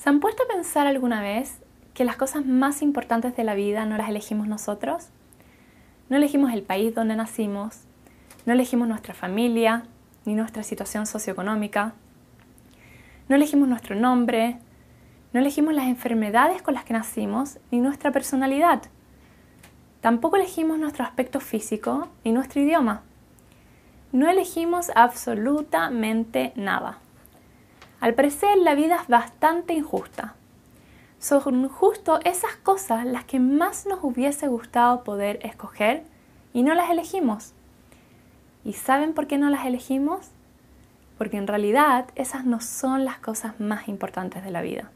¿Se han puesto a pensar alguna vez que las cosas más importantes de la vida no las elegimos nosotros? No elegimos el país donde nacimos, no elegimos nuestra familia, ni nuestra situación socioeconómica, no elegimos nuestro nombre, no elegimos las enfermedades con las que nacimos, ni nuestra personalidad. Tampoco elegimos nuestro aspecto físico, ni nuestro idioma. No elegimos absolutamente nada. Al parecer la vida es bastante injusta. Son justo esas cosas las que más nos hubiese gustado poder escoger y no las elegimos. ¿Y saben por qué no las elegimos? Porque en realidad esas no son las cosas más importantes de la vida.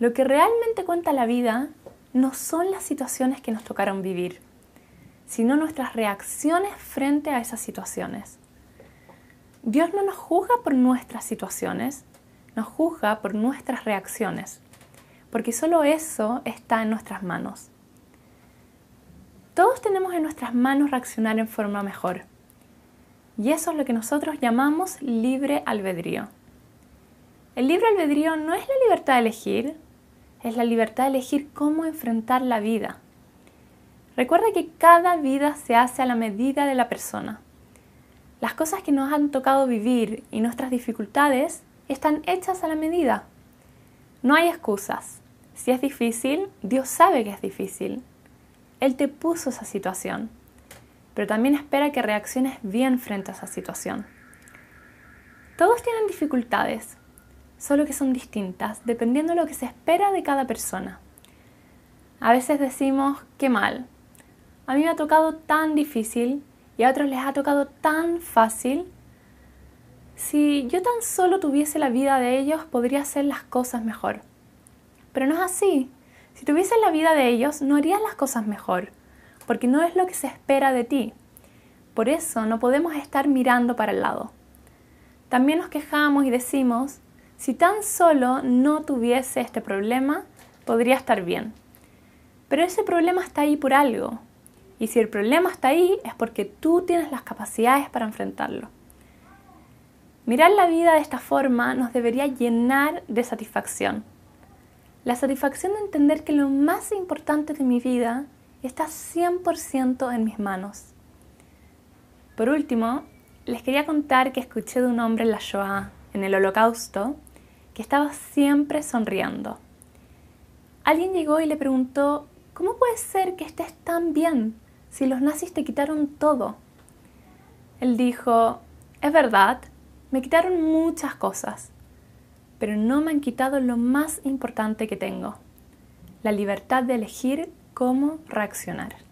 Lo que realmente cuenta la vida no son las situaciones que nos tocaron vivir, sino nuestras reacciones frente a esas situaciones. Dios no nos juzga por nuestras situaciones, nos juzga por nuestras reacciones, porque solo eso está en nuestras manos. Todos tenemos en nuestras manos reaccionar en forma mejor. Y eso es lo que nosotros llamamos libre albedrío. El libre albedrío no es la libertad de elegir, es la libertad de elegir cómo enfrentar la vida. Recuerda que cada vida se hace a la medida de la persona. Las cosas que nos han tocado vivir y nuestras dificultades están hechas a la medida. No hay excusas. Si es difícil, Dios sabe que es difícil. Él te puso esa situación, pero también espera que reacciones bien frente a esa situación. Todos tienen dificultades, solo que son distintas, dependiendo de lo que se espera de cada persona. A veces decimos, qué mal, a mí me ha tocado tan difícil a otros les ha tocado tan fácil. Si yo tan solo tuviese la vida de ellos, podría hacer las cosas mejor. Pero no es así. Si tuviese la vida de ellos, no haría las cosas mejor, porque no es lo que se espera de ti. Por eso no podemos estar mirando para el lado. También nos quejamos y decimos, si tan solo no tuviese este problema, podría estar bien. Pero ese problema está ahí por algo, y si el problema está ahí es porque tú tienes las capacidades para enfrentarlo. Mirar la vida de esta forma nos debería llenar de satisfacción. La satisfacción de entender que lo más importante de mi vida está 100% en mis manos. Por último, les quería contar que escuché de un hombre en la Shoah, en el Holocausto, que estaba siempre sonriendo. Alguien llegó y le preguntó, ¿cómo puede ser que estés tan bien? si los nazis te quitaron todo? Él dijo, es verdad, me quitaron muchas cosas, pero no me han quitado lo más importante que tengo, la libertad de elegir cómo reaccionar.